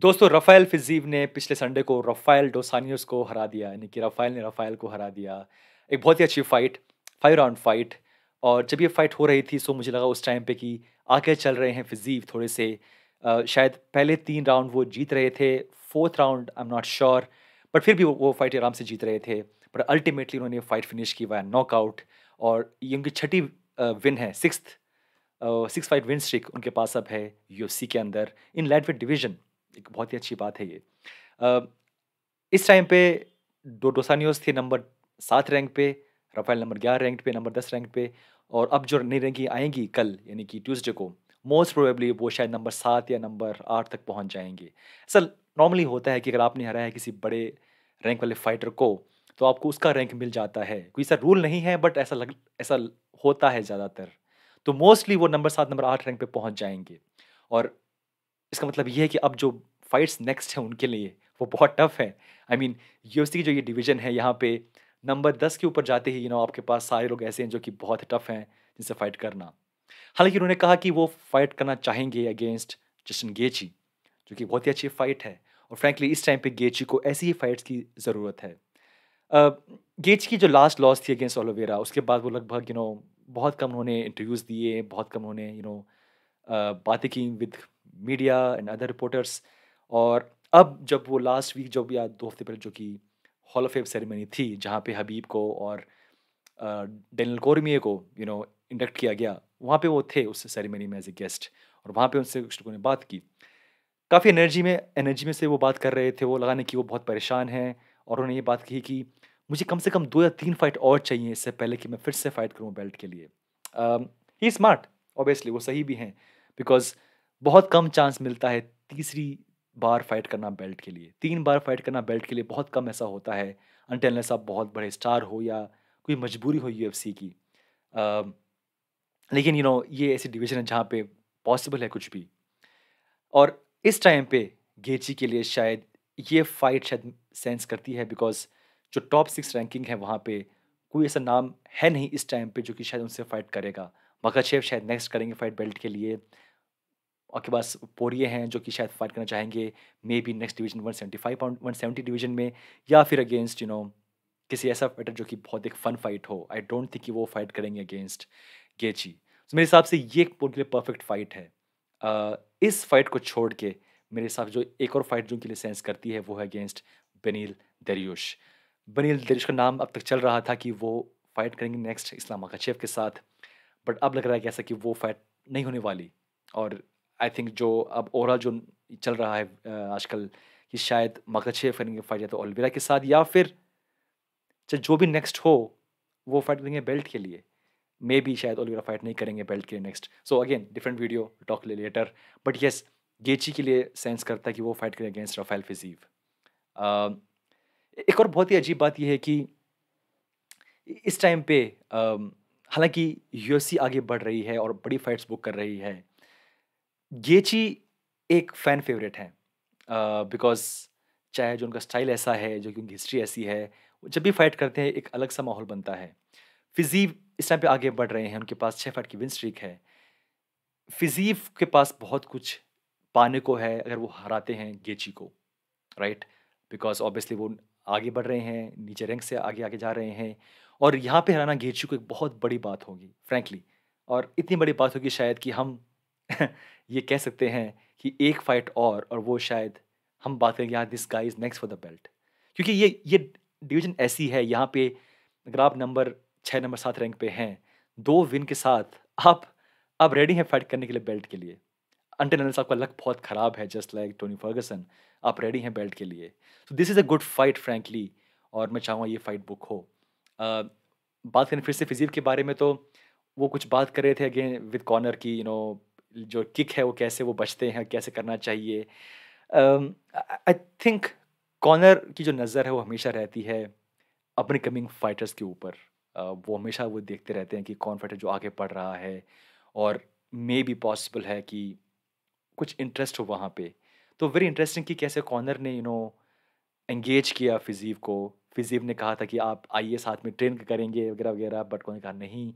दोस्तों रफ़ाइल फिजीव ने पिछले संडे को रफ़ाइल डोसानियस को हरा दिया यानी कि रफ़ाइल ने रफ़ाइल को हरा दिया एक बहुत ही अच्छी फ़ाइट फाइव राउंड फाइट और जब ये फ़ाइट हो रही थी सो मुझे लगा उस टाइम पे कि आगे चल रहे हैं फिजीव थोड़े से आ, शायद पहले तीन राउंड वो जीत रहे थे fourth round I am not sure but फिर भी वो, वो फाइट आराम से जीत रहे थे पर अल्टीमेटली उन्होंने फाइट फिनिश की वाया नॉकआउट और ये उनकी छठी विन है six six fight win streak उनके पास अब है यू के अंदर इन लाइट डिवीजन एक बहुत ही अच्छी बात है ये इस टाइम पे दो डोसानियोस थे नंबर सात रैंक पे राफेल नंबर ग्यारह रैंक पे नंबर दस रैंक पे और अब जो नई रैंकिंग आएंगी कल यानी कि ट्यूसडे को मोस्ट प्रोबेबली वो शायद नंबर सात या नंबर आठ तक पहुंच जाएंगे सर नॉर्मली होता है कि अगर आपने हराया है किसी बड़े रैंक वाले फाइटर को तो आपको उसका रैंक मिल जाता है कोई ऐसा रूल नहीं है बट ऐसा लग ऐसा होता है ज़्यादातर तो मोस्टली वो नंबर सात नंबर आठ रैंक पे पहुंच जाएंगे और इसका मतलब ये है कि अब जो फाइट्स नेक्स्ट हैं उनके लिए वो बहुत टफ है आई मीन यू की जो ये डिवीज़न है यहाँ पे नंबर दस के ऊपर जाते ही यू नो आपके पास सारे लोग ऐसे हैं जो कि बहुत टफ हैं जिनसे फ़ाइट करना हालांकि उन्होंने कहा कि वो फाइट करना चाहेंगे अगेंस्ट जस्टिन गेची जो कि बहुत ही अच्छी फाइट है और फ्रैंकली इस टाइम पे गेची को ऐसी ही फाइट्स की ज़रूरत है गेची गेच की जो लास्ट लॉस थी अगेंस्ट ओलोवेरा उसके बाद वो लगभग यू नो बहुत कम उन्होंने इंटरव्यूज़ दिए बहुत कम उन्होंने यू नो बातें की with media and other reporters और अब जब वो लास्ट वीक जब या दो हफ्ते पहले जो कि हॉल ऑफ फेम सेरेमनी थी जहाँ पे हबीब को और डेनल कोरमिये को यू नो इंडक्ट किया गया वहाँ पे वो थे उस सेरेमनी में एज ए गेस्ट और वहाँ पे उनसे कुछ लोगों ने बात की काफ़ी एनर्जी में एनर्जी में से वो बात कर रहे थे वो लगाने की वो बहुत परेशान हैं और उन्होंने ये बात कही कि मुझे कम से कम दो या तीन फाइट और चाहिए इससे पहले कि मैं फिर से फाइट करूँ बेल्ट के लिए ही स्मार्ट ऑब्वियसली वो सही भी हैं बिकॉज बहुत कम चांस मिलता है तीसरी बार फाइट करना बेल्ट के लिए तीन बार फाइट करना बेल्ट के लिए बहुत कम ऐसा होता है अनटेलनेस आप बहुत बड़े स्टार हो या कोई मजबूरी हो यूएफसी की आ, लेकिन यू नो ये ऐसी डिवीज़न है जहाँ पे पॉसिबल है कुछ भी और इस टाइम पे गेची के लिए शायद ये फाइट शायद सेंस करती है बिकॉज जो टॉप सिक्स रैंकिंग है वहाँ पे कोई ऐसा नाम है नहीं इस टाइम पे जो कि शायद उनसे फाइट करेगा मकाशेव शायद नेक्स्ट करेंगे फाइट बेल्ट के लिए आपके पास पोरिए हैं जो कि शायद फाइट करना चाहेंगे maybe next division one seventy five pound one seventy division में या फिर अगेंस्ट यू नो किसी ऐसा फाइटर जो कि बहुत एक फन फाइट हो आई डोंट थिंक कि वो फाइट करेंगे अगेंस्ट गेची so, मेरे हिसाब से ये उनके लिए परफेक्ट फाइट है uh, इस फाइट को छोड़ के मेरे हिसाब से जो एक और फाइट जो उनके लिए सेंस करती है वो है अगेंस्ट बनील दरियुश बनील दरिश का नाम अब तक चल रहा था कि वो फाइट करेंगे नेक्स्ट इस्लामा कशेफ के साथ बट अब लग रहा है कि ऐसा कि वो फाइट नहीं होने वाली और आई थिंक जो अब ओवरऑल जो चल रहा है आजकल कि शायद मगछे करेंगे फाइट या तो ओलवेरा के साथ या फिर चाहे जो भी नेक्स्ट हो वो फाइट करेंगे बेल्ट के लिए मे बी शायद ओलवेरा फाइट नहीं करेंगे बेल्ट के लिए next so again different video talk ले लेटर बट येस गेची के लिए सेंस करता है कि वो फाइट करें अगेंस्ट रफेल फिजीव uh, एक और बहुत ही अजीब बात यह है कि इस टाइम पे uh, हालांकि यूएससी आगे बढ़ रही है और बड़ी फाइट्स बुक कर रही है गेची एक फैन फेवरेट हैं बिकॉज चाहे जो उनका स्टाइल ऐसा है जो कि उनकी हिस्ट्री ऐसी है जब भी फाइट करते हैं एक अलग सा माहौल बनता है फिजीव इस टाइम पे आगे बढ़ रहे हैं उनके पास छः फाइट की विन स्ट्रीक है फिजीव के पास बहुत कुछ पाने को है अगर वो हराते हैं गेची को राइट बिकॉज ऑब्वियसली वो आगे बढ़ रहे हैं नीचे रैंक से आगे आगे जा रहे हैं और यहाँ पे हराना गेची को एक बहुत बड़ी बात होगी फ्रैंकली और इतनी बड़ी बात होगी शायद कि हम ये कह सकते हैं कि एक फाइट और और वो शायद हम बात करेंगे यहाँ this guys next for the belt क्योंकि ये ये डिवीजन ऐसी है यहाँ पे अगर आप नंबर छः नंबर सात रैंक पे हैं दो विन के साथ आप आप रेडी हैं फाइट करने के लिए बेल्ट के लिए अंटेनल्स आपका लक बहुत ख़राब है जस्ट लाइक टोनी फर्गसन आप रेडी हैं बेल्ट के लिए so this is a good fight frankly और मैं चाहूँगा ये फाइट बुक हो uh, बात करें फिर से फिजीव के बारे में तो वो कुछ बात कर रहे थे अगेन विद कॉर्नर की यू नो जो किक है वो कैसे वो बचते हैं कैसे करना चाहिए आई थिंक कॉनर की जो नज़र है वो हमेशा रहती है अपने कमिंग फाइटर्स के ऊपर uh, वो हमेशा वो देखते रहते हैं कि कौन फाइटर जो आगे बढ़ रहा है और मे बी पॉसिबल है कि कुछ इंटरेस्ट हो वहाँ पे तो वेरी इंटरेस्टिंग कि कैसे कॉनर ने यू नो एंगेज किया फिजीव को फिजीव ने कहा था कि आप आइए साथ में ट्रेन करेंगे वगैरह वगैरह बट कौन ने कहा नहीं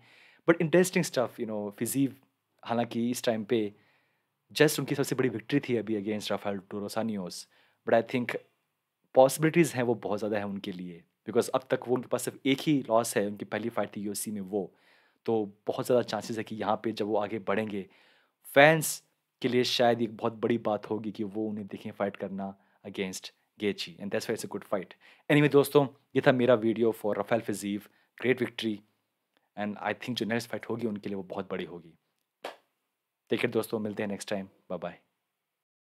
but interesting stuff you know Fiziev हालांकि इस टाइम पे जस्ट उनकी सबसे बड़ी विक्ट्री थी अभी अगेंस्ट राफेल टोरोसानियोस बट आई थिंक पॉसिबिलिटीज़ हैं वो बहुत ज़्यादा है उनके लिए बिकॉज अब तक वो उनके पास सिर्फ एक ही लॉस है उनकी पहली फाइट थी यू में वो तो बहुत ज़्यादा चांसेस है कि यहाँ पे जब वो आगे बढ़ेंगे फैंस के लिए शायद एक बहुत बड़ी बात होगी कि वो उन्हें देखें फाइट करना against Gaethje and that's it's a good fight anyway दोस्तों ये था मेरा video for Rafael Fiziev great victory and I think जो नेक्स्ट फाइट होगी उनके लिए वो बहुत बड़ी होगी देखिए दोस्तों मिलते हैं नेक्स्ट टाइम बाय बाय